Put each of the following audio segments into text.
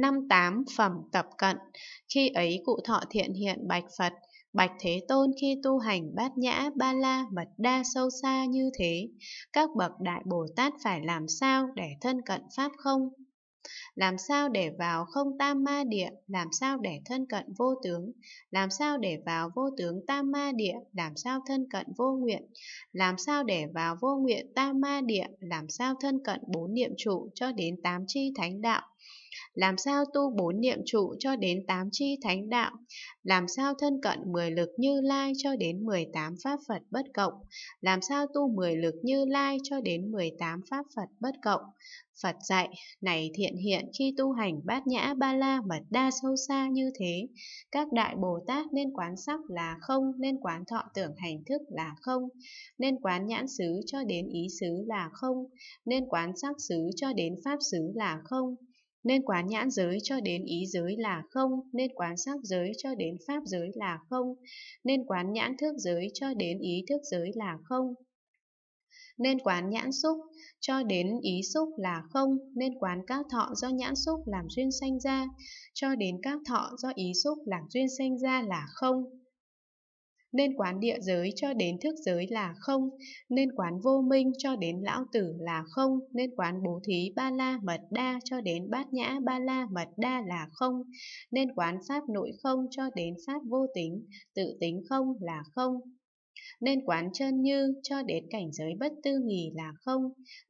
năm tám phẩm tập cận, khi ấy cụ thọ thiện hiện bạch Phật, Bạch Thế Tôn khi tu hành bát nhã ba la mật đa sâu xa như thế, các bậc Đại Bồ Tát phải làm sao để thân cận Pháp không? Làm sao để vào không tam ma địa, làm sao để thân cận vô tướng, làm sao để vào vô tướng tam ma địa, làm sao thân cận vô nguyện, làm sao để vào vô nguyện tam ma địa, làm sao thân cận bốn niệm trụ cho đến tám chi thánh đạo, làm sao tu bốn niệm trụ cho đến tám chi thánh đạo, làm sao thân cận mười lực như lai cho đến mười tám pháp Phật bất cộng, làm sao tu mười lực như lai cho đến mười tám pháp Phật bất cộng. Phật dạy, này thiện hiện khi tu hành bát nhã ba la mật đa sâu xa như thế, các đại Bồ Tát nên quán sắc là không, nên quán thọ tưởng hành thức là không, nên quán nhãn xứ cho đến ý xứ là không, nên quán sắc xứ cho đến pháp xứ là không, nên quán nhãn giới cho đến ý giới là không, nên quán sắc giới cho đến pháp giới là không, nên quán nhãn thức giới cho đến ý thức giới là không. Nên quán nhãn xúc cho đến ý xúc là không, nên quán các thọ do nhãn xúc làm duyên sanh ra, cho đến các thọ do ý xúc làm duyên sanh ra là không nên quán địa giới cho đến thức giới là không, nên quán vô minh cho đến lão tử là không, nên quán bố thí ba la mật đa cho đến bát nhã ba la mật đa là không, nên quán pháp nội không cho đến pháp vô tính, tự tính không là không, nên quán chân như cho đến cảnh giới bất tư nghỉ là không,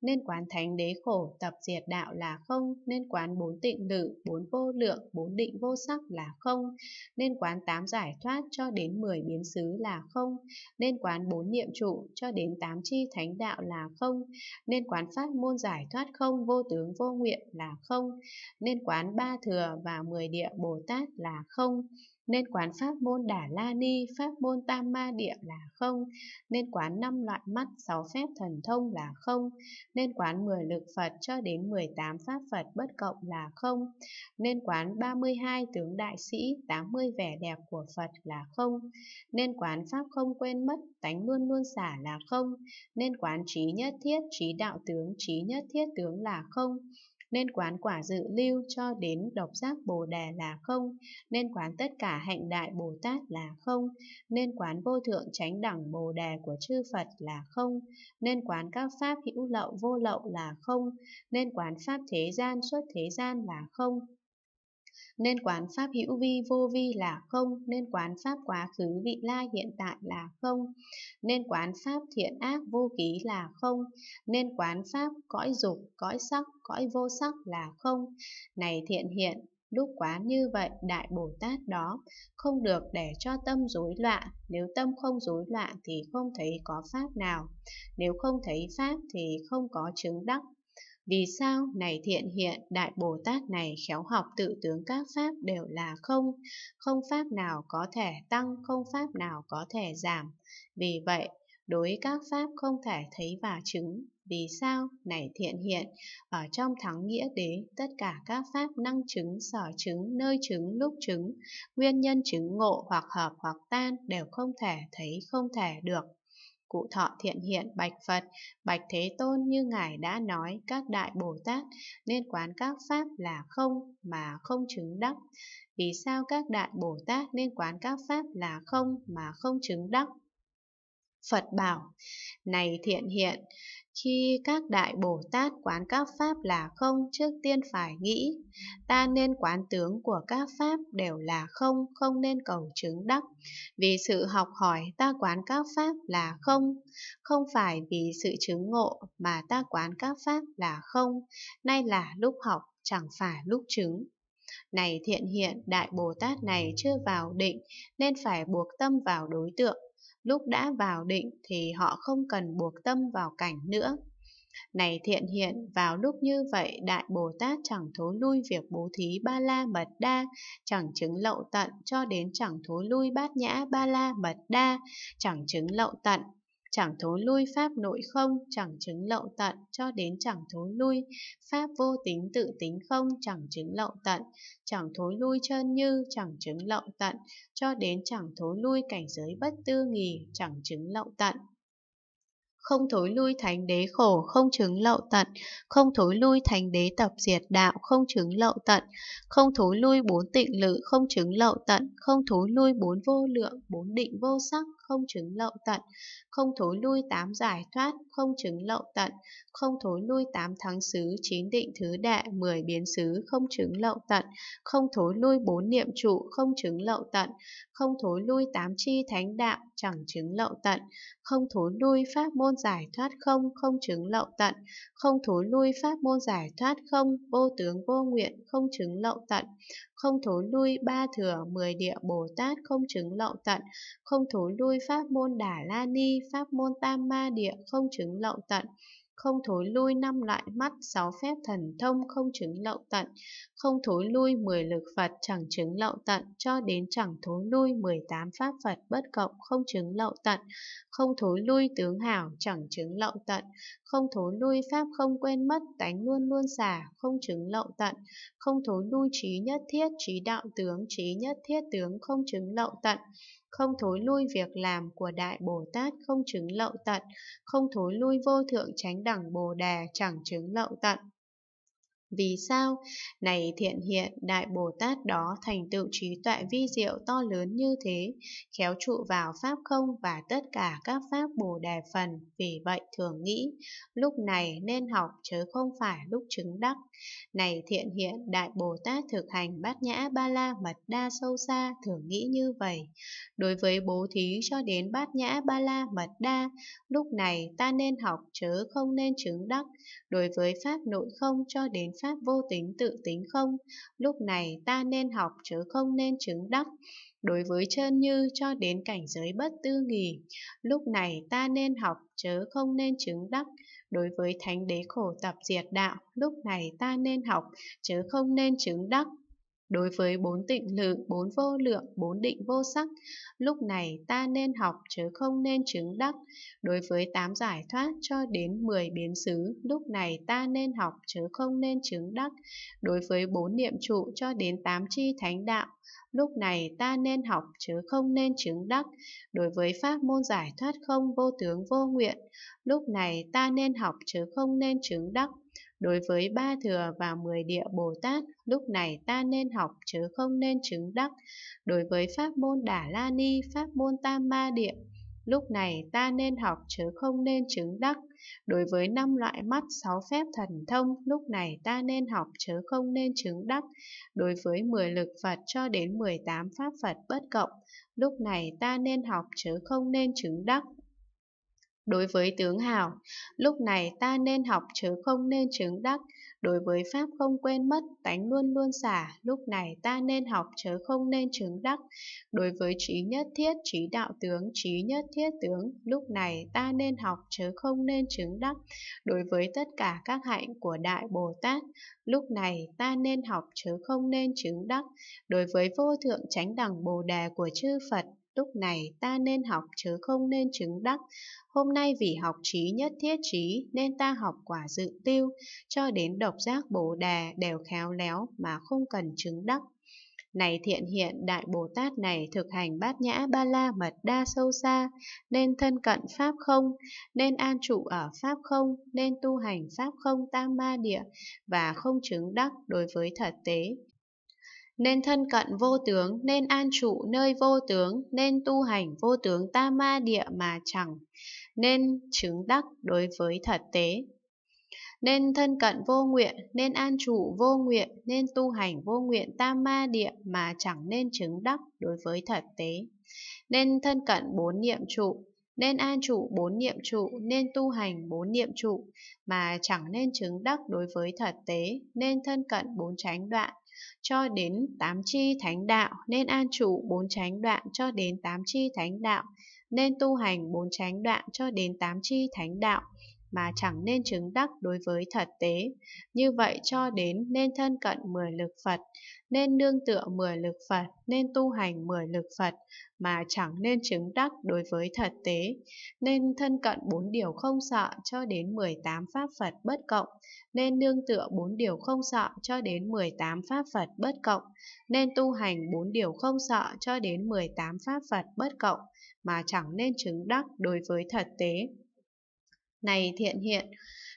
nên quán thánh đế khổ tập diệt đạo là không, nên quán bốn tịnh lự, bốn vô lượng, bốn định vô sắc là không, nên quán tám giải thoát cho đến mười biến xứ là không, nên quán bốn niệm trụ cho đến tám chi thánh đạo là không, nên quán phát môn giải thoát không vô tướng vô nguyện là không, nên quán ba thừa và mười địa Bồ Tát là không, nên quán pháp môn Đà La Ni, pháp môn Tam Ma Địa là không. Nên quán năm loại mắt, sáu phép thần thông là không. Nên quán 10 lực Phật cho đến 18 pháp Phật bất cộng là không. Nên quán 32 tướng đại sĩ, 80 vẻ đẹp của Phật là không. Nên quán pháp không quên mất, tánh luôn luôn xả là không. Nên quán trí nhất thiết, trí đạo tướng, trí nhất thiết tướng là không nên quán quả dự lưu cho đến độc giác Bồ Đề là không, nên quán tất cả hạnh đại Bồ Tát là không, nên quán vô thượng chánh đẳng Bồ Đề của chư Phật là không, nên quán các pháp hữu lậu vô lậu là không, nên quán pháp thế gian xuất thế gian là không, nên quán pháp hữu vi vô vi là không, nên quán pháp quá khứ vị lai hiện tại là không, nên quán pháp thiện ác vô ký là không, nên quán pháp cõi dục, cõi sắc, cõi vô sắc là không. Này thiện hiện, lúc quán như vậy đại bồ tát đó không được để cho tâm rối loạn nếu tâm không rối loạn thì không thấy có pháp nào nếu không thấy pháp thì không có chứng đắc vì sao này thiện hiện Đại Bồ Tát này khéo học tự tướng các pháp đều là không, không pháp nào có thể tăng, không pháp nào có thể giảm. Vì vậy, đối các pháp không thể thấy và chứng. Vì sao? Này thiện hiện, ở trong thắng nghĩa đế, tất cả các pháp năng chứng, sở chứng, nơi chứng, lúc chứng, nguyên nhân chứng ngộ hoặc hợp hoặc tan đều không thể thấy, không thể được cụ thọ thiện hiện bạch Phật, bạch Thế Tôn như Ngài đã nói các đại Bồ Tát nên quán các pháp là không mà không chứng đắc. Vì sao các đại Bồ Tát nên quán các pháp là không mà không chứng đắc? Phật bảo, này thiện hiện, khi các đại Bồ Tát quán các pháp là không, trước tiên phải nghĩ, ta nên quán tướng của các pháp đều là không, không nên cầu chứng đắc. Vì sự học hỏi ta quán các pháp là không, không phải vì sự chứng ngộ mà ta quán các pháp là không, nay là lúc học, chẳng phải lúc chứng. Này thiện hiện, Đại Bồ Tát này chưa vào định, nên phải buộc tâm vào đối tượng, lúc đã vào định thì họ không cần buộc tâm vào cảnh nữa. Này thiện hiện, vào lúc như vậy Đại Bồ Tát chẳng thối lui việc bố thí ba la mật đa, chẳng chứng lậu tận cho đến chẳng thối lui bát nhã ba la mật đa, chẳng chứng lậu tận chẳng thối lui pháp nội không, chẳng chứng lậu tận, cho đến chẳng thối lui, pháp vô tính tự tính không, chẳng chứng lậu tận, chẳng thối lui chân như, chẳng chứng lậu tận, cho đến chẳng thối lui cảnh giới bất tư nghì, chẳng chứng lậu tận không thối lui thánh đế khổ, không chứng lậu tận, không thối lui thánh đế tập diệt đạo, không chứng lậu tận, không thối lui bốn tịnh lự, không chứng lậu tận, không thối lui bốn vô lượng, bốn định vô sắc, không chứng lậu tận, không thối lui tám giải thoát, không chứng lậu tận, không thối lui tám thắng xứ, chín định thứ đệ, mười biến xứ, không chứng lậu tận, không thối lui bốn niệm trụ, không chứng lậu tận, không thối lui tám chi thánh đạo, chẳng chứng lậu tận, không thối lui pháp môn giải thoát không, không chứng lậu tận, không thối lui pháp môn giải thoát không, vô tướng vô nguyện, không chứng lậu tận, không thối lui ba thừa mười địa Bồ Tát không chứng lậu tận, không thối lui pháp môn Đà La Ni, pháp môn Tam Ma Địa không chứng lậu tận, không thối lui năm lại mắt, sáu phép thần thông không chứng lậu tận, không thối lui mười lực Phật chẳng chứng lậu tận, cho đến chẳng thối lui mười tám pháp Phật bất cộng không chứng lậu tận, không thối lui tướng hảo chẳng chứng lậu tận, không thối lui pháp không quên mất, tánh luôn luôn xả, không chứng lậu tận, không thối lui trí nhất thiết, trí đạo tướng, trí nhất thiết tướng không chứng lậu tận, không thối lui việc làm của Đại Bồ Tát không chứng lậu tận, không thối lui vô thượng chánh đẳng Bồ đề chẳng chứng lậu tận. Vì sao? Này thiện hiện, Đại Bồ Tát đó thành tựu trí tuệ vi diệu to lớn như thế, khéo trụ vào Pháp không và tất cả các Pháp Bồ Đề Phần, vì vậy thường nghĩ, lúc này nên học chứ không phải lúc chứng đắc. Này thiện hiện, Đại Bồ Tát thực hành bát nhã ba la mật đa sâu xa, thường nghĩ như vậy. Đối với bố thí cho đến bát nhã ba la mật đa, lúc này ta nên học chứ không nên chứng đắc. Đối với Pháp nội không cho đến pháp vô tính tự tính không, lúc này ta nên học chứ không nên chứng đắc. Đối với chân như cho đến cảnh giới bất tư nghỉ, lúc này ta nên học chớ không nên chứng đắc. Đối với thánh đế khổ tập diệt đạo, lúc này ta nên học chớ không nên chứng đắc. Đối với bốn tịnh lự, bốn vô lượng, bốn định vô sắc, lúc này ta nên học chứ không nên chứng đắc. Đối với tám giải thoát cho đến mười biến xứ, lúc này ta nên học chứ không nên chứng đắc. Đối với bốn niệm trụ cho đến tám chi thánh đạo, lúc này ta nên học chứ không nên chứng đắc. Đối với pháp môn giải thoát không vô tướng vô nguyện, lúc này ta nên học chứ không nên chứng đắc. Đối với ba thừa và mười địa Bồ Tát, lúc này ta nên học chứ không nên chứng đắc. Đối với pháp môn Đà La Ni, pháp môn Tam Ma Địa, lúc này ta nên học chứ không nên chứng đắc. Đối với năm loại mắt sáu phép thần thông, lúc này ta nên học chứ không nên chứng đắc. Đối với mười lực Phật cho đến mười tám pháp Phật bất cộng, lúc này ta nên học chứ không nên chứng đắc đối với tướng hảo, lúc này ta nên học chứ không nên chứng đắc, đối với pháp không quên mất, tánh luôn luôn xả, lúc này ta nên học chứ không nên chứng đắc, đối với trí nhất thiết, trí đạo tướng, trí nhất thiết tướng, lúc này ta nên học chứ không nên chứng đắc, đối với tất cả các hạnh của Đại Bồ Tát, lúc này ta nên học chứ không nên chứng đắc, đối với vô thượng chánh đẳng Bồ Đề của chư Phật, Lúc này ta nên học chứ không nên chứng đắc. Hôm nay vì học trí nhất thiết trí nên ta học quả dự tiêu, cho đến độc giác bồ đề đều khéo léo mà không cần chứng đắc. Này thiện hiện Đại Bồ Tát này thực hành bát nhã ba la mật đa sâu xa, nên thân cận Pháp không, nên an trụ ở Pháp không, nên tu hành Pháp không tam ma địa và không chứng đắc đối với thật tế, nên thân cận vô tướng, nên an trụ nơi vô tướng, nên tu hành vô tướng ta ma địa mà chẳng, nên chứng đắc đối với thật tế. Nên thân cận vô nguyện, nên an trụ vô nguyện, nên tu hành vô nguyện tam ma địa mà chẳng nên chứng đắc đối với thật tế. Nên thân cận bốn niệm trụ, nên an trụ bốn niệm trụ, nên tu hành bốn niệm trụ, mà chẳng nên chứng đắc đối với thật tế, nên thân cận bốn tránh đoạn, cho đến tám chi thánh đạo nên an trụ bốn chánh đoạn cho đến tám chi thánh đạo nên tu hành bốn chánh đoạn cho đến tám chi thánh đạo mà chẳng nên chứng đắc đối với thật tế. Như vậy cho đến nên thân cận mười lực Phật, nên nương tựa mười lực Phật, nên tu hành mười lực Phật, mà chẳng nên chứng đắc đối với thật tế. Nên thân cận bốn điều không sợ cho đến 18 pháp Phật bất cộng, nên nương tựa bốn điều không sợ cho đến 18 pháp Phật bất cộng, nên tu hành bốn điều không sợ cho đến 18 pháp Phật bất cộng, mà chẳng nên chứng đắc đối với thật tế này thiện hiện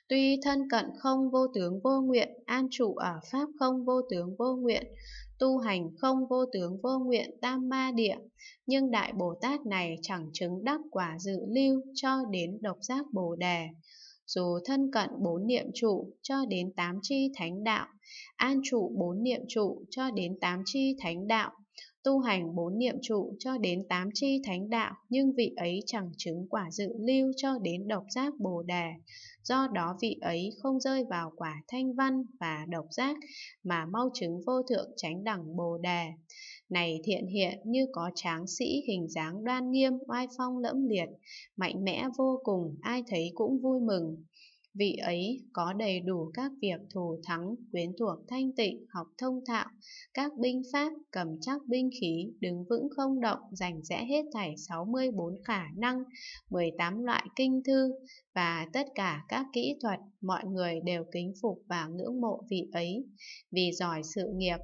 tuy thân cận không vô tướng vô nguyện an trụ ở pháp không vô tướng vô nguyện tu hành không vô tướng vô nguyện tam ma địa nhưng đại bồ tát này chẳng chứng đắc quả dự lưu cho đến độc giác bồ đề dù thân cận bốn niệm trụ cho đến tám chi thánh đạo an trụ bốn niệm trụ cho đến tám chi thánh đạo tu hành bốn niệm trụ cho đến tám chi thánh đạo, nhưng vị ấy chẳng chứng quả dự lưu cho đến độc giác bồ đề. Do đó vị ấy không rơi vào quả thanh văn và độc giác, mà mau chứng vô thượng chánh đẳng bồ đề. Này thiện hiện như có tráng sĩ hình dáng đoan nghiêm, oai phong lẫm liệt, mạnh mẽ vô cùng, ai thấy cũng vui mừng, vị ấy có đầy đủ các việc thù thắng, quyến thuộc thanh tịnh, học thông thạo, các binh pháp, cầm chắc binh khí, đứng vững không động, giành rẽ hết thảy 64 khả năng, 18 loại kinh thư và tất cả các kỹ thuật, mọi người đều kính phục và ngưỡng mộ vị ấy. Vì giỏi sự nghiệp,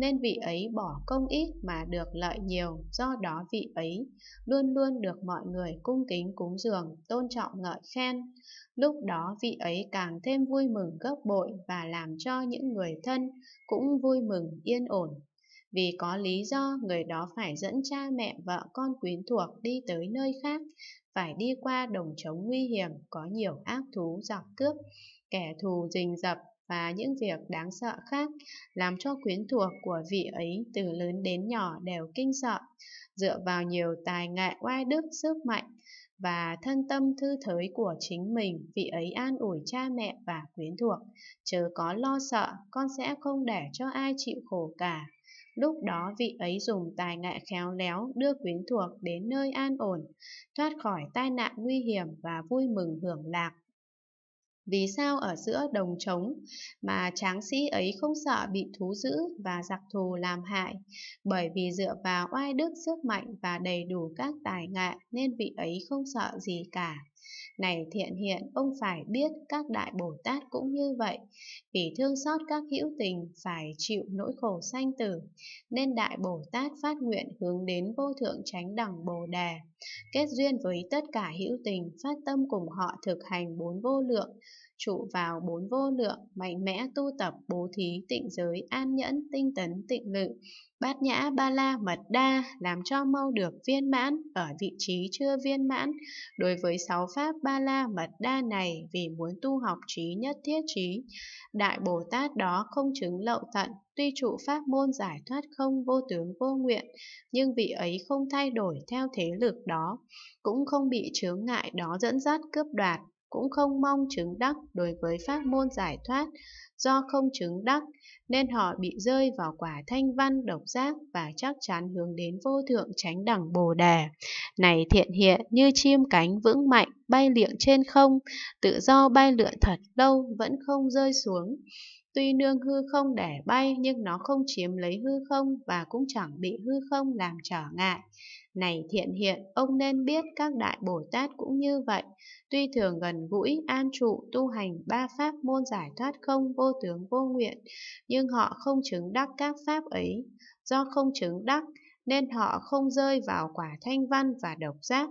nên vị ấy bỏ công ít mà được lợi nhiều, do đó vị ấy luôn luôn được mọi người cung kính cúng dường, tôn trọng ngợi khen. Lúc đó vị ấy càng thêm vui mừng gấp bội và làm cho những người thân cũng vui mừng yên ổn. Vì có lý do người đó phải dẫn cha mẹ vợ con quyến thuộc đi tới nơi khác, phải đi qua đồng trống nguy hiểm có nhiều ác thú giặc cướp, kẻ thù rình rập và những việc đáng sợ khác, làm cho quyến thuộc của vị ấy từ lớn đến nhỏ đều kinh sợ, dựa vào nhiều tài nghệ oai đức sức mạnh và thân tâm thư thới của chính mình, vị ấy an ủi cha mẹ và quyến thuộc, chớ có lo sợ, con sẽ không để cho ai chịu khổ cả. Lúc đó vị ấy dùng tài nghệ khéo léo đưa quyến thuộc đến nơi an ổn, thoát khỏi tai nạn nguy hiểm và vui mừng hưởng lạc vì sao ở giữa đồng trống mà tráng sĩ ấy không sợ bị thú dữ và giặc thù làm hại, bởi vì dựa vào oai đức sức mạnh và đầy đủ các tài nghệ nên vị ấy không sợ gì cả. Này thiện hiện, ông phải biết các đại Bồ Tát cũng như vậy, vì thương xót các hữu tình phải chịu nỗi khổ sanh tử, nên đại Bồ Tát phát nguyện hướng đến vô thượng chánh đẳng Bồ Đề, kết duyên với tất cả hữu tình, phát tâm cùng họ thực hành bốn vô lượng, trụ vào bốn vô lượng, mạnh mẽ tu tập bố thí, tịnh giới, an nhẫn, tinh tấn, tịnh lự, bát nhã ba la mật đa, làm cho mau được viên mãn ở vị trí chưa viên mãn. Đối với sáu pháp ba la mật đa này, vì muốn tu học trí nhất thiết trí, Đại Bồ Tát đó không chứng lậu tận, tuy trụ pháp môn giải thoát không vô tướng vô nguyện, nhưng vị ấy không thay đổi theo thế lực đó, cũng không bị chướng ngại đó dẫn dắt cướp đoạt, cũng không mong chứng đắc đối với pháp môn giải thoát do không chứng đắc nên họ bị rơi vào quả thanh văn độc giác và chắc chắn hướng đến vô thượng chánh đẳng bồ đề này thiện hiện như chim cánh vững mạnh bay liệng trên không tự do bay lượn thật lâu vẫn không rơi xuống Tuy nương hư không để bay nhưng nó không chiếm lấy hư không và cũng chẳng bị hư không làm trở ngại. Này thiện hiện, ông nên biết các đại Bồ Tát cũng như vậy, tuy thường gần gũi, an trụ, tu hành ba pháp môn giải thoát không, vô tướng, vô nguyện, nhưng họ không chứng đắc các pháp ấy. Do không chứng đắc, nên họ không rơi vào quả thanh văn và độc giác.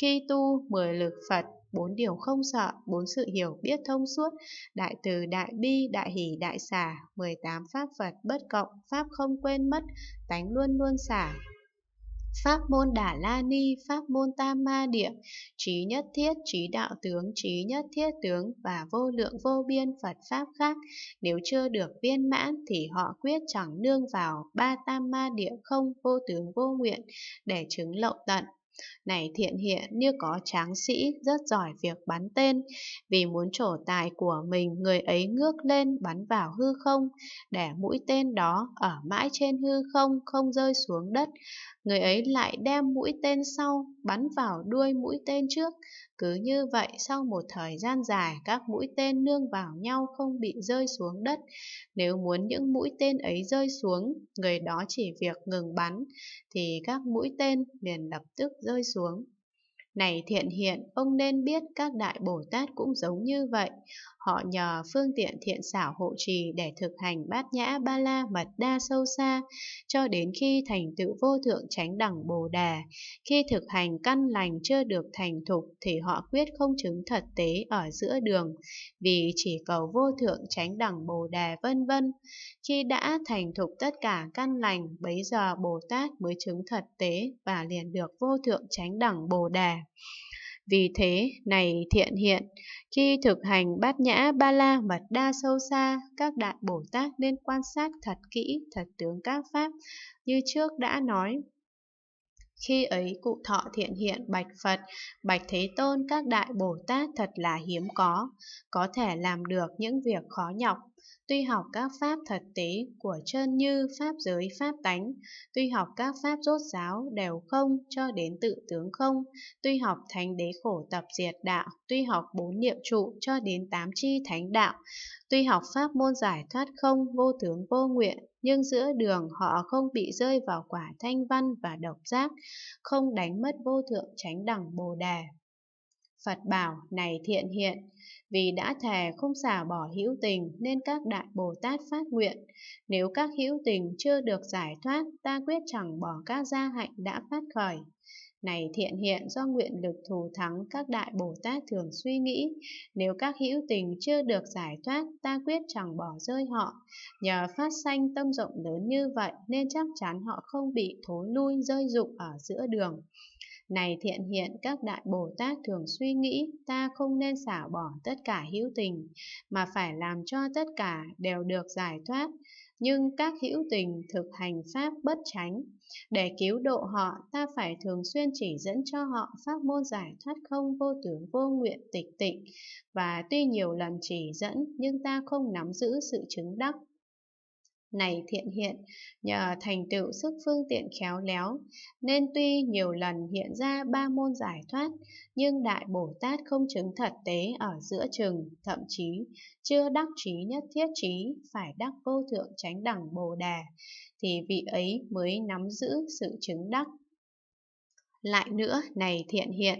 Khi tu mười lực Phật, bốn điều không sợ, bốn sự hiểu biết thông suốt, đại từ đại bi, đại hỷ đại xả, 18 pháp Phật bất cộng, pháp không quên mất, tánh luôn luôn xả, Pháp môn Đà La Ni, Pháp môn Tam Ma Địa, trí nhất thiết, trí đạo tướng, trí nhất thiết tướng và vô lượng vô biên Phật Pháp khác, nếu chưa được viên mãn thì họ quyết chẳng nương vào ba Tam Ma Địa không vô tướng vô nguyện để chứng lậu tận. Này thiện hiện như có tráng sĩ rất giỏi việc bắn tên, vì muốn trổ tài của mình người ấy ngước lên bắn vào hư không, để mũi tên đó ở mãi trên hư không không rơi xuống đất, người ấy lại đem mũi tên sau bắn vào đuôi mũi tên trước. Cứ như vậy sau một thời gian dài các mũi tên nương vào nhau không bị rơi xuống đất. Nếu muốn những mũi tên ấy rơi xuống, người đó chỉ việc ngừng bắn, thì các mũi tên liền lập tức rơi xuống. Này thiện hiện, ông nên biết các đại Bồ Tát cũng giống như vậy họ nhờ phương tiện thiện xảo hộ trì để thực hành bát nhã ba la mật đa sâu xa, cho đến khi thành tựu vô thượng chánh đẳng bồ đề Khi thực hành căn lành chưa được thành thục thì họ quyết không chứng thật tế ở giữa đường, vì chỉ cầu vô thượng chánh đẳng bồ đề vân vân. Khi đã thành thục tất cả căn lành, bấy giờ Bồ Tát mới chứng thật tế và liền được vô thượng chánh đẳng bồ đề vì thế, này thiện hiện, khi thực hành bát nhã ba la mật đa sâu xa, các đại Bồ Tát nên quan sát thật kỹ, thật tướng các pháp, như trước đã nói. Khi ấy cụ thọ thiện hiện bạch Phật, bạch Thế Tôn các đại Bồ Tát thật là hiếm có, có thể làm được những việc khó nhọc tuy học các pháp thật tế của chân như pháp giới pháp tánh, tuy học các pháp rốt giáo đều không cho đến tự tướng không, tuy học thánh đế khổ tập diệt đạo, tuy học bốn niệm trụ cho đến tám chi thánh đạo, tuy học pháp môn giải thoát không vô tướng vô nguyện, nhưng giữa đường họ không bị rơi vào quả thanh văn và độc giác, không đánh mất vô thượng tránh đẳng Bồ Đề. Phật bảo này thiện hiện, vì đã thề không xả bỏ hữu tình nên các đại Bồ Tát phát nguyện, nếu các hữu tình chưa được giải thoát, ta quyết chẳng bỏ các gia hạnh đã phát khởi. Này thiện hiện do nguyện lực thù thắng các đại Bồ Tát thường suy nghĩ, nếu các hữu tình chưa được giải thoát, ta quyết chẳng bỏ rơi họ. Nhờ phát sanh tâm rộng lớn như vậy nên chắc chắn họ không bị thối lui rơi rụng ở giữa đường. Này thiện hiện các đại Bồ Tát thường suy nghĩ ta không nên xả bỏ tất cả hữu tình, mà phải làm cho tất cả đều được giải thoát, nhưng các hữu tình thực hành pháp bất tránh. Để cứu độ họ, ta phải thường xuyên chỉ dẫn cho họ pháp môn giải thoát không vô tưởng vô nguyện tịch tịnh, và tuy nhiều lần chỉ dẫn nhưng ta không nắm giữ sự chứng đắc này thiện hiện, nhờ thành tựu sức phương tiện khéo léo, nên tuy nhiều lần hiện ra ba môn giải thoát, nhưng Đại Bồ Tát không chứng thật tế ở giữa chừng, thậm chí chưa đắc trí nhất thiết trí, phải đắc vô thượng chánh đẳng Bồ đề thì vị ấy mới nắm giữ sự chứng đắc. Lại nữa, này thiện hiện,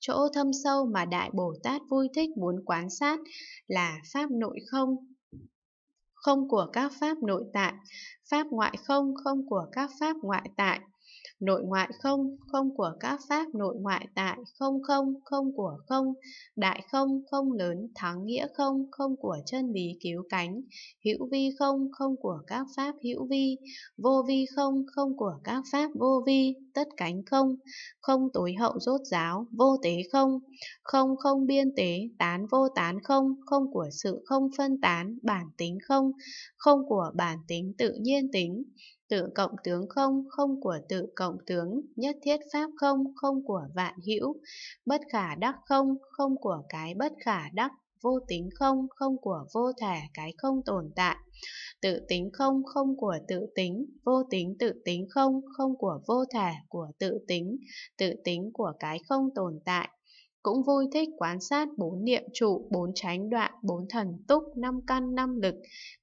chỗ thâm sâu mà Đại Bồ Tát vui thích muốn quán sát là Pháp nội không, không của các pháp nội tại, pháp ngoại không không của các pháp ngoại tại, nội ngoại không, không của các pháp nội ngoại tại, không không, không của không, đại không, không lớn, thắng nghĩa không, không của chân lý cứu cánh, hữu vi không, không của các pháp hữu vi, vô vi không, không của các pháp vô vi, tất cánh không, không tối hậu rốt giáo, vô tế không, không không biên tế, tán vô tán không, không của sự không phân tán, bản tính không, không của bản tính tự nhiên tính, Tự cộng tướng không, không của tự cộng tướng, nhất thiết pháp không, không của vạn hữu, bất khả đắc không, không của cái bất khả đắc, vô tính không, không của vô thể, cái không tồn tại. Tự tính không, không của tự tính, vô tính tự tính không, không của vô thể, của tự tính, tự tính của cái không tồn tại, cũng vui thích quan sát bốn niệm trụ, bốn chánh đoạn, bốn thần túc, năm căn, năm lực,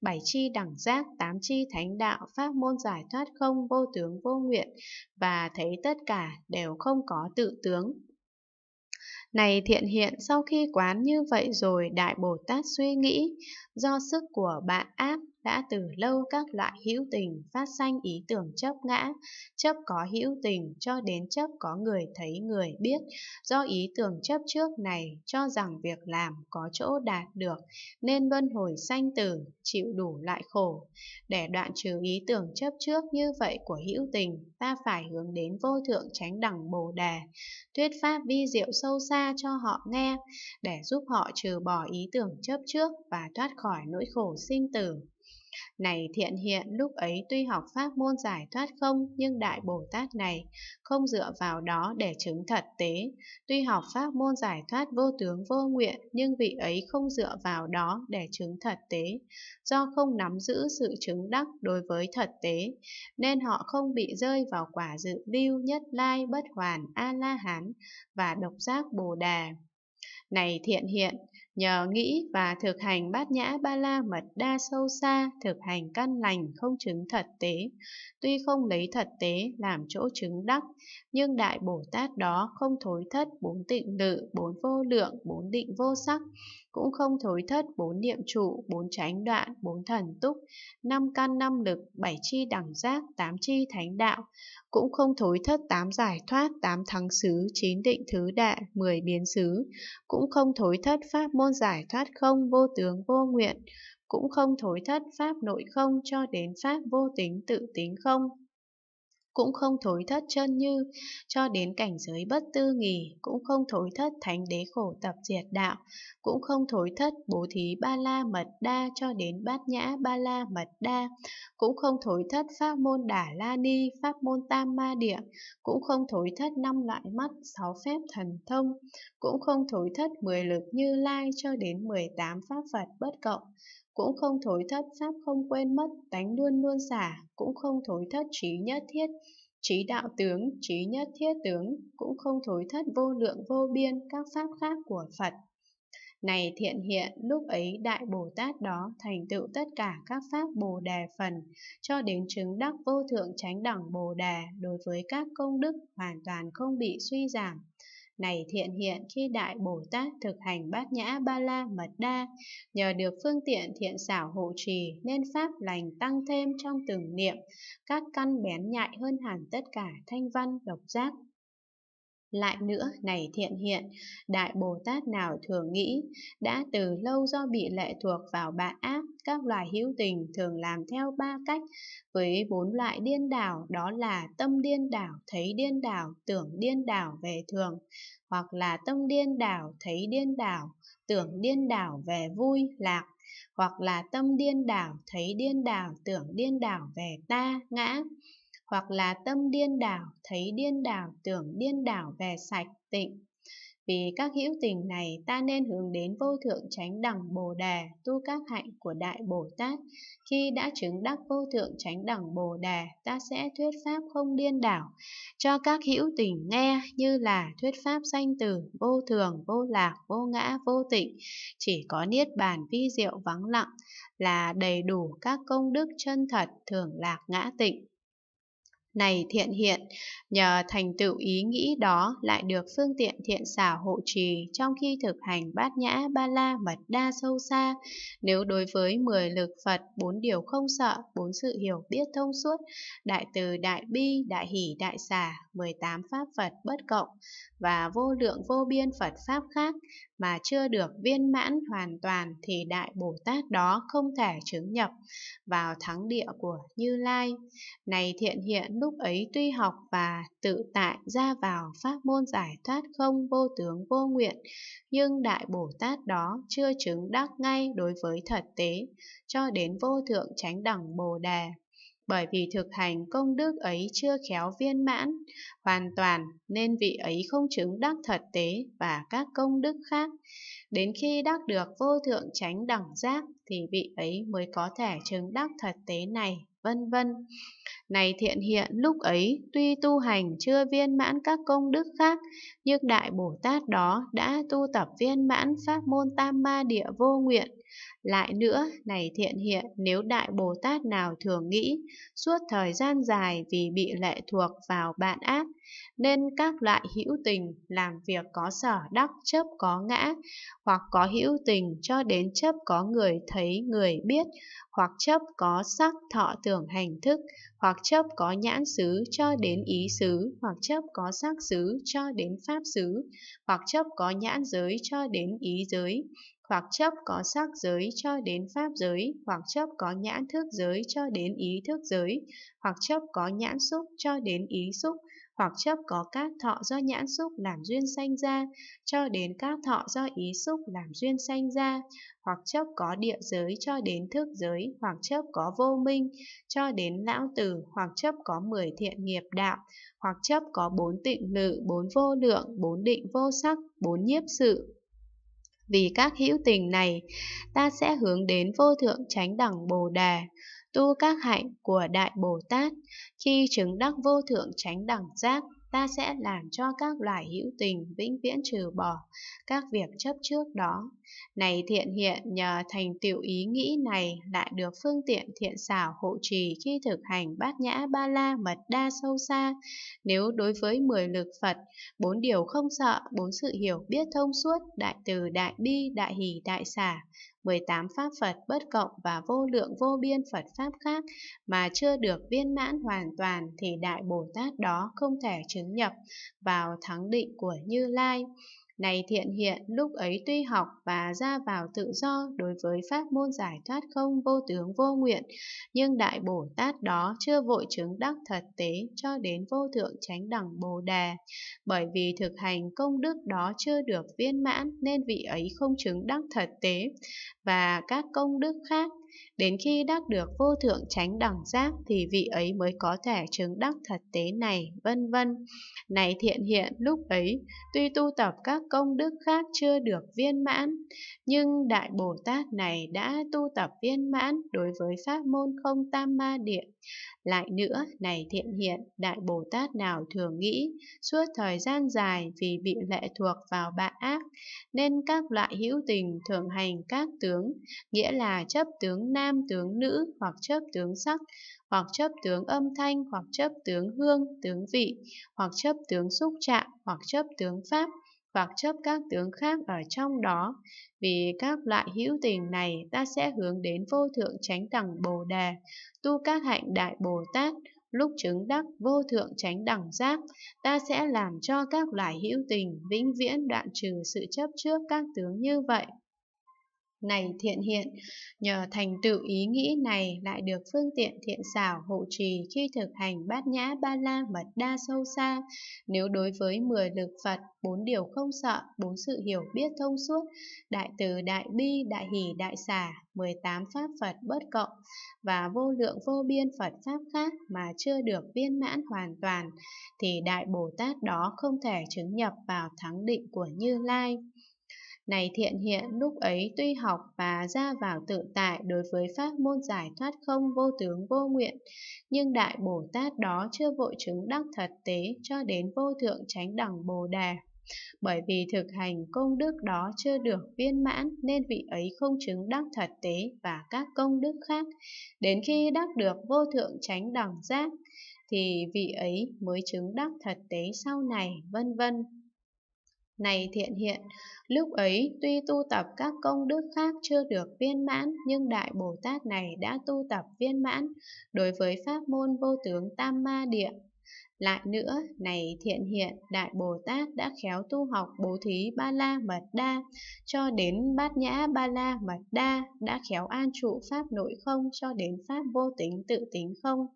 bảy chi đẳng giác, tám chi thánh đạo, pháp môn giải thoát không, vô tướng vô nguyện, và thấy tất cả đều không có tự tướng. Này thiện hiện sau khi quán như vậy rồi Đại Bồ Tát suy nghĩ, do sức của bạn áp đã từ lâu các loại hữu tình phát sanh ý tưởng chấp ngã, chấp có hữu tình cho đến chấp có người thấy người biết, do ý tưởng chấp trước này cho rằng việc làm có chỗ đạt được nên luân hồi sanh tử, chịu đủ lại khổ. Để đoạn trừ ý tưởng chấp trước như vậy của hữu tình, ta phải hướng đến vô thượng chánh đẳng Bồ Đề, thuyết pháp vi diệu sâu xa cho họ nghe, để giúp họ trừ bỏ ý tưởng chấp trước và thoát khỏi nỗi khổ sinh tử. Này thiện hiện lúc ấy tuy học pháp môn giải thoát không nhưng Đại Bồ Tát này không dựa vào đó để chứng thật tế. Tuy học pháp môn giải thoát vô tướng vô nguyện nhưng vị ấy không dựa vào đó để chứng thật tế. Do không nắm giữ sự chứng đắc đối với thật tế nên họ không bị rơi vào quả dự lưu nhất lai bất hoàn A-la-hán và độc giác Bồ Đà. Này thiện hiện, Nhờ nghĩ và thực hành bát nhã ba la mật đa sâu xa, thực hành căn lành không chứng thật tế, tuy không lấy thật tế làm chỗ chứng đắc, nhưng Đại Bồ Tát đó không thối thất bốn tịnh tự, bốn vô lượng, bốn định vô sắc, cũng không thối thất bốn niệm trụ, bốn chánh đoạn, bốn thần túc, năm căn năm lực, bảy chi đẳng giác, tám chi thánh đạo, cũng không thối thất tám giải thoát, tám thắng xứ, chín định thứ đại, mười biến xứ, cũng không thối thất pháp môn giải thoát không, vô tướng vô nguyện, cũng không thối thất pháp nội không cho đến pháp vô tính tự tính không cũng không thối thất chân như, cho đến cảnh giới bất tư nghỉ, cũng không thối thất thánh đế khổ tập diệt đạo, cũng không thối thất bố thí ba la mật đa cho đến bát nhã ba la mật đa, cũng không thối thất pháp môn đà la ni, pháp môn tam ma địa, cũng không thối thất năm loại mắt, sáu phép thần thông, cũng không thối thất mười lực như lai cho đến mười tám pháp Phật bất cộng, cũng không thối thất sắp không quên mất, tánh luôn luôn giả, cũng không thối thất trí nhất thiết, trí đạo tướng, trí nhất thiết tướng, cũng không thối thất vô lượng vô biên các pháp khác của Phật. Này thiện hiện, lúc ấy Đại Bồ Tát đó thành tựu tất cả các pháp Bồ Đề phần, cho đến chứng đắc vô thượng chánh đẳng Bồ Đề đối với các công đức hoàn toàn không bị suy giảm, này thiện hiện khi Đại Bồ Tát thực hành bát nhã ba la mật đa, nhờ được phương tiện thiện xảo hộ trì nên pháp lành tăng thêm trong từng niệm, các căn bén nhạy hơn hẳn tất cả thanh văn độc giác lại nữa, này thiện hiện, Đại Bồ Tát nào thường nghĩ, đã từ lâu do bị lệ thuộc vào bạn ác, các loài hữu tình thường làm theo ba cách, với bốn loại điên đảo đó là tâm điên đảo, thấy điên đảo, tưởng điên đảo về thường, hoặc là tâm điên đảo, thấy điên đảo, tưởng điên đảo về vui, lạc, hoặc là tâm điên đảo, thấy điên đảo, tưởng điên đảo về ta, ngã hoặc là tâm điên đảo, thấy điên đảo, tưởng điên đảo về sạch, tịnh. Vì các hữu tình này ta nên hướng đến vô thượng chánh đẳng Bồ Đề, tu các hạnh của Đại Bồ Tát. Khi đã chứng đắc vô thượng chánh đẳng Bồ Đề, ta sẽ thuyết pháp không điên đảo, cho các hữu tình nghe như là thuyết pháp sanh từ, vô thường, vô lạc, vô ngã, vô tịnh, chỉ có niết bàn vi diệu vắng lặng, là đầy đủ các công đức chân thật thường lạc ngã tịnh này thiện hiện, nhờ thành tựu ý nghĩ đó lại được phương tiện thiện xả hộ trì trong khi thực hành bát nhã ba la mật đa sâu xa. Nếu đối với 10 lực Phật, bốn điều không sợ, bốn sự hiểu biết thông suốt, đại từ đại bi, đại hỷ đại xả, 18 pháp Phật bất cộng và vô lượng vô biên Phật pháp khác, mà chưa được viên mãn hoàn toàn thì Đại Bồ Tát đó không thể chứng nhập vào thắng địa của Như Lai. Này thiện hiện lúc ấy tuy học và tự tại ra vào pháp môn giải thoát không vô tướng vô nguyện, nhưng Đại Bồ Tát đó chưa chứng đắc ngay đối với thật tế, cho đến vô thượng chánh đẳng Bồ Đề bởi vì thực hành công đức ấy chưa khéo viên mãn, hoàn toàn nên vị ấy không chứng đắc thật tế và các công đức khác. Đến khi đắc được vô thượng chánh đẳng giác thì vị ấy mới có thể chứng đắc thật tế này, vân vân. Này thiện hiện lúc ấy tuy tu hành chưa viên mãn các công đức khác, nhưng Đại Bồ Tát đó đã tu tập viên mãn pháp môn tam ma địa vô nguyện, lại nữa, này thiện hiện nếu Đại Bồ Tát nào thường nghĩ, suốt thời gian dài vì bị lệ thuộc vào bạn ác, nên các loại hữu tình làm việc có sở đắc chấp có ngã, hoặc có hữu tình cho đến chấp có người thấy người biết, hoặc chấp có sắc thọ tưởng hành thức, hoặc chấp có nhãn xứ cho đến ý xứ, hoặc chấp có sắc xứ cho đến pháp xứ, hoặc chấp có nhãn giới cho đến ý giới, hoặc chấp có sắc giới cho đến pháp giới, hoặc chấp có nhãn thức giới cho đến ý thức giới, hoặc chấp có nhãn xúc cho đến ý xúc, hoặc chấp có các thọ do nhãn xúc làm duyên sanh ra, cho đến các thọ do ý xúc làm duyên sanh ra, hoặc chấp có địa giới cho đến thức giới, hoặc chấp có vô minh, cho đến lão tử, hoặc chấp có mười thiện nghiệp đạo, hoặc chấp có bốn tịnh lự, bốn vô lượng, bốn định vô sắc, bốn nhiếp sự, vì các hữu tình này, ta sẽ hướng đến vô thượng chánh đẳng Bồ Đà, tu các hạnh của Đại Bồ Tát khi chứng đắc vô thượng chánh đẳng giác ta sẽ làm cho các loài hữu tình vĩnh viễn trừ bỏ các việc chấp trước đó. Này thiện hiện nhờ thành tiểu ý nghĩ này lại được phương tiện thiện xảo hộ trì khi thực hành bát nhã ba la mật đa sâu xa. Nếu đối với mười lực Phật, bốn điều không sợ, bốn sự hiểu biết thông suốt, đại từ đại bi, đại hỷ đại xả, 18 pháp Phật bất cộng và vô lượng vô biên Phật Pháp khác mà chưa được viên mãn hoàn toàn thì Đại Bồ Tát đó không thể chứng nhập vào thắng định của Như Lai. Này thiện hiện, lúc ấy tuy học và ra vào tự do đối với pháp môn giải thoát không vô tướng vô nguyện, nhưng Đại Bồ Tát đó chưa vội chứng đắc thật tế cho đến vô thượng chánh đẳng Bồ Đề. Bởi vì thực hành công đức đó chưa được viên mãn nên vị ấy không chứng đắc thật tế, và các công đức khác Đến khi đắc được vô thượng tránh đẳng giác thì vị ấy mới có thể chứng đắc thật tế này, vân vân. Này thiện hiện lúc ấy, tuy tu tập các công đức khác chưa được viên mãn, nhưng Đại Bồ Tát này đã tu tập viên mãn đối với pháp môn không tam ma địa lại nữa, này thiện hiện, Đại Bồ Tát nào thường nghĩ, suốt thời gian dài vì bị lệ thuộc vào bạ ác, nên các loại hữu tình thường hành các tướng, nghĩa là chấp tướng nam tướng nữ hoặc chấp tướng sắc, hoặc chấp tướng âm thanh, hoặc chấp tướng hương, tướng vị, hoặc chấp tướng xúc chạm hoặc chấp tướng pháp, hoặc chấp các tướng khác ở trong đó. Vì các loại hữu tình này, ta sẽ hướng đến vô thượng chánh đẳng Bồ Đề, tu các hạnh Đại Bồ Tát, lúc chứng đắc vô thượng chánh đẳng giác, ta sẽ làm cho các loại hữu tình vĩnh viễn đoạn trừ sự chấp trước các tướng như vậy này thiện hiện, nhờ thành tựu ý nghĩ này lại được phương tiện thiện xảo hộ trì khi thực hành bát nhã ba la mật đa sâu xa. Nếu đối với 10 lực Phật, bốn điều không sợ, bốn sự hiểu biết thông suốt, đại từ đại bi, đại hỷ đại xả, 18 pháp Phật bất cộng và vô lượng vô biên Phật pháp khác mà chưa được viên mãn hoàn toàn, thì đại Bồ Tát đó không thể chứng nhập vào thắng định của Như Lai. Này thiện hiện lúc ấy tuy học và ra vào tự tại đối với pháp môn giải thoát không vô tướng vô nguyện, nhưng Đại Bồ Tát đó chưa vội chứng đắc thật tế cho đến vô thượng chánh đẳng Bồ Đà. Bởi vì thực hành công đức đó chưa được viên mãn nên vị ấy không chứng đắc thật tế và các công đức khác. Đến khi đắc được vô thượng chánh đẳng giác thì vị ấy mới chứng đắc thật tế sau này, vân vân này thiện hiện, lúc ấy tuy tu tập các công đức khác chưa được viên mãn nhưng Đại Bồ Tát này đã tu tập viên mãn đối với pháp môn vô tướng tam ma địa. Lại nữa, này thiện hiện, Đại Bồ Tát đã khéo tu học bố thí ba la mật đa, cho đến bát nhã ba la mật đa, đã khéo an trụ pháp nội không cho đến pháp vô tính tự tính không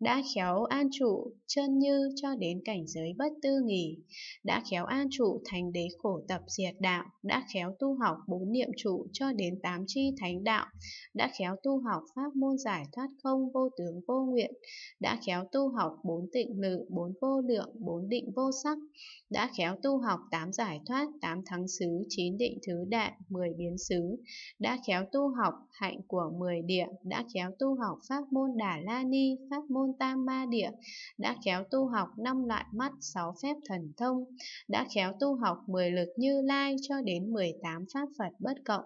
đã khéo an trụ chân như cho đến cảnh giới bất tư nghỉ, đã khéo an trụ thành đế khổ tập diệt đạo, đã khéo tu học bốn niệm trụ cho đến tám chi thánh đạo, đã khéo tu học pháp môn giải thoát không vô tướng vô nguyện, đã khéo tu học bốn tịnh lự, bốn vô lượng, bốn định vô sắc, đã khéo tu học tám giải thoát, tám thắng xứ, chín định thứ đại, mười biến xứ, đã khéo tu học hạnh của mười địa, đã khéo tu học pháp môn Đà La Ni, pháp môn môn tam ma địa, đã khéo tu học năm loại mắt, sáu phép thần thông, đã khéo tu học 10 lực như lai cho đến 18 pháp Phật bất cộng,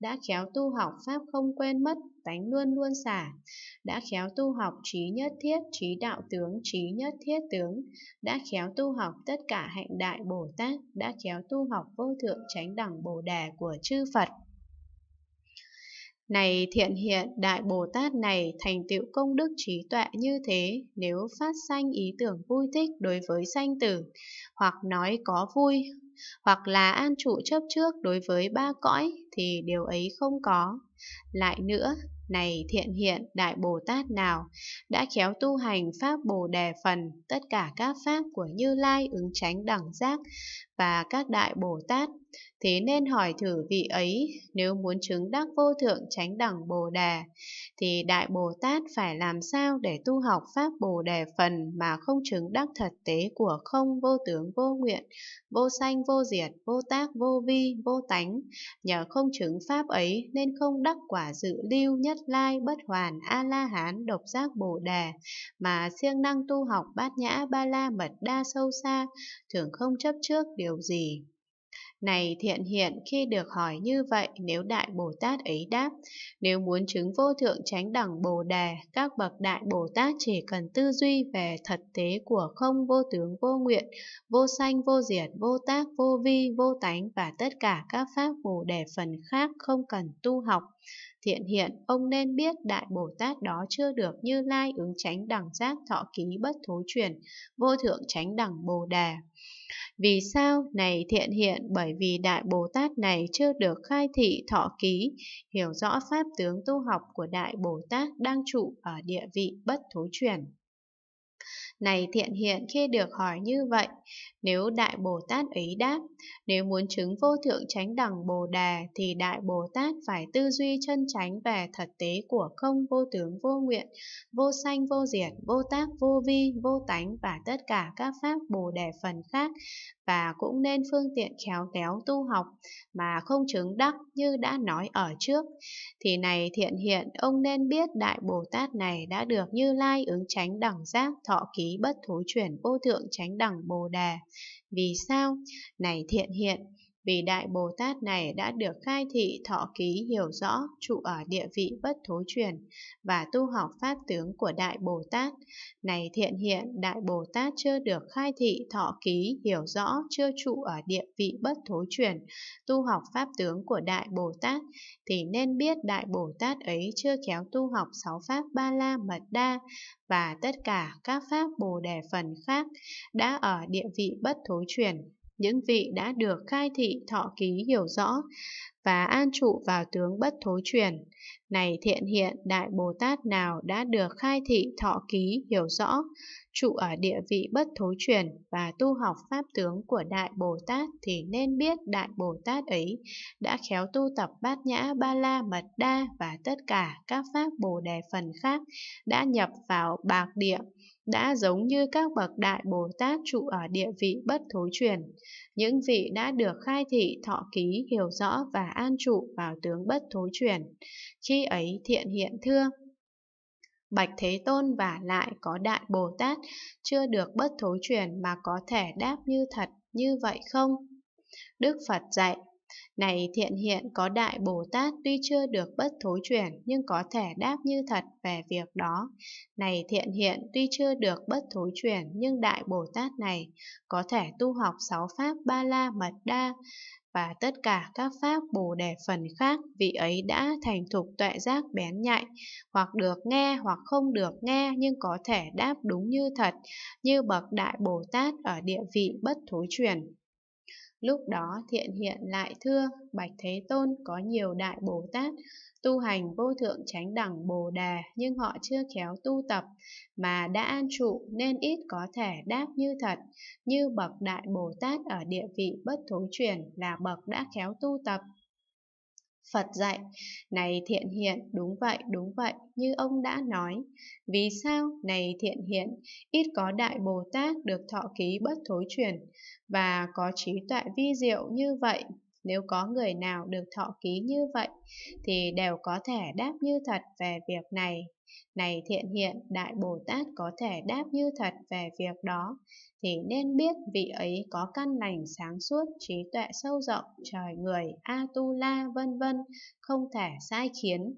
đã khéo tu học pháp không quên mất, tánh luôn luôn xả, đã khéo tu học trí nhất thiết, trí đạo tướng, trí nhất thiết tướng, đã khéo tu học tất cả hạnh đại Bồ Tát, đã khéo tu học vô thượng chánh đẳng Bồ Đề của chư Phật. Này thiện hiện Đại Bồ Tát này thành tựu công đức trí tuệ như thế nếu phát sanh ý tưởng vui thích đối với sanh tử, hoặc nói có vui, hoặc là an trụ chấp trước đối với ba cõi thì điều ấy không có. Lại nữa, này thiện hiện đại Bồ Tát nào đã khéo tu hành pháp Bồ đề phần tất cả các pháp của Như Lai ứng tránh đẳng giác và các đại Bồ Tát. Thế nên hỏi thử vị ấy, nếu muốn chứng đắc vô thượng chánh đẳng Bồ Đà, thì đại Bồ Tát phải làm sao để tu học Pháp Bồ Đề phần mà không chứng đắc thật tế của không vô tướng vô nguyện, vô sanh vô diệt, vô tác vô vi, vô tánh. Nhờ không chứng Pháp ấy nên không đắc quả dự lưu nhất lai bất hoàn A-la-hán độc giác Bồ đề, mà siêng năng tu học bát nhã ba la mật đa sâu xa, thường không chấp trước điều điều gì. Này thiện hiện khi được hỏi như vậy nếu Đại Bồ Tát ấy đáp, nếu muốn chứng vô thượng tránh đẳng Bồ Đề, các bậc Đại Bồ Tát chỉ cần tư duy về thật tế của không vô tướng vô nguyện, vô sanh vô diệt, vô tác vô vi, vô tánh và tất cả các pháp Bồ Đề phần khác không cần tu học. Thiện hiện, ông nên biết Đại Bồ Tát đó chưa được như lai ứng tránh đẳng giác thọ ký bất thối chuyển, vô thượng tránh đẳng Bồ Đề. Vì sao? Này thiện hiện bởi vì Đại Bồ Tát này chưa được khai thị thọ ký, hiểu rõ pháp tướng tu học của Đại Bồ Tát đang trụ ở địa vị bất thối chuyển. Này thiện hiện khi được hỏi như vậy, nếu Đại Bồ Tát ấy đáp, nếu muốn chứng vô thượng chánh đẳng Bồ Đà thì Đại Bồ Tát phải tư duy chân chánh về thật tế của không vô tướng vô nguyện, vô sanh vô diệt, vô tác vô vi, vô tánh và tất cả các pháp Bồ Đề phần khác và cũng nên phương tiện khéo léo tu học mà không chứng đắc như đã nói ở trước. Thì này thiện hiện, ông nên biết Đại Bồ Tát này đã được Như Lai ứng chánh đẳng giác thọ ký bất thối chuyển vô thượng chánh đẳng bồ đề. Vì sao? Này thiện hiện, vì Đại Bồ Tát này đã được khai thị thọ ký hiểu rõ trụ ở địa vị bất thối truyền và tu học pháp tướng của Đại Bồ Tát. Này thiện hiện, Đại Bồ Tát chưa được khai thị thọ ký hiểu rõ chưa trụ ở địa vị bất thối truyền, tu học pháp tướng của Đại Bồ Tát, thì nên biết Đại Bồ Tát ấy chưa khéo tu học sáu pháp ba la mật đa và tất cả các pháp bồ đề phần khác đã ở địa vị bất thối truyền những vị đã được khai thị thọ ký hiểu rõ và an trụ vào tướng bất thối truyền. Này thiện hiện Đại Bồ Tát nào đã được khai thị thọ ký hiểu rõ, trụ ở địa vị bất thối truyền và tu học pháp tướng của Đại Bồ Tát thì nên biết Đại Bồ Tát ấy đã khéo tu tập bát nhã ba la mật đa và tất cả các pháp Bồ Đề phần khác đã nhập vào bạc địa đã giống như các bậc đại Bồ Tát trụ ở địa vị bất thối truyền. Những vị đã được khai thị thọ ký hiểu rõ và an trụ vào tướng bất thối truyền. Khi ấy thiện hiện thưa. Bạch Thế Tôn và lại có Đại Bồ Tát chưa được bất thối truyền mà có thể đáp như thật như vậy không? Đức Phật dạy này thiện hiện có Đại Bồ Tát tuy chưa được bất thối chuyển nhưng có thể đáp như thật về việc đó. Này thiện hiện tuy chưa được bất thối chuyển nhưng Đại Bồ Tát này có thể tu học sáu pháp ba la mật đa và tất cả các pháp bồ đề phần khác vị ấy đã thành thục tuệ giác bén nhạy hoặc được nghe hoặc không được nghe nhưng có thể đáp đúng như thật như bậc đại bồ tát ở địa vị bất thối chuyển Lúc đó thiện hiện lại thưa, Bạch Thế Tôn có nhiều đại Bồ Tát, tu hành vô thượng chánh đẳng Bồ Đà nhưng họ chưa khéo tu tập, mà đã an trụ nên ít có thể đáp như thật, như bậc đại Bồ Tát ở địa vị bất thối chuyển là bậc đã khéo tu tập. Phật dạy, này thiện hiện, đúng vậy, đúng vậy, như ông đã nói. Vì sao, này thiện hiện, ít có Đại Bồ Tát được thọ ký bất thối chuyển, và có trí tuệ vi diệu như vậy nếu có người nào được thọ ký như vậy, thì đều có thể đáp như thật về việc này. Này thiện hiện, Đại Bồ Tát có thể đáp như thật về việc đó, thì nên biết vị ấy có căn lành sáng suốt, trí tuệ sâu rộng, trời người, A-tu-la, vân vân, không thể sai khiến,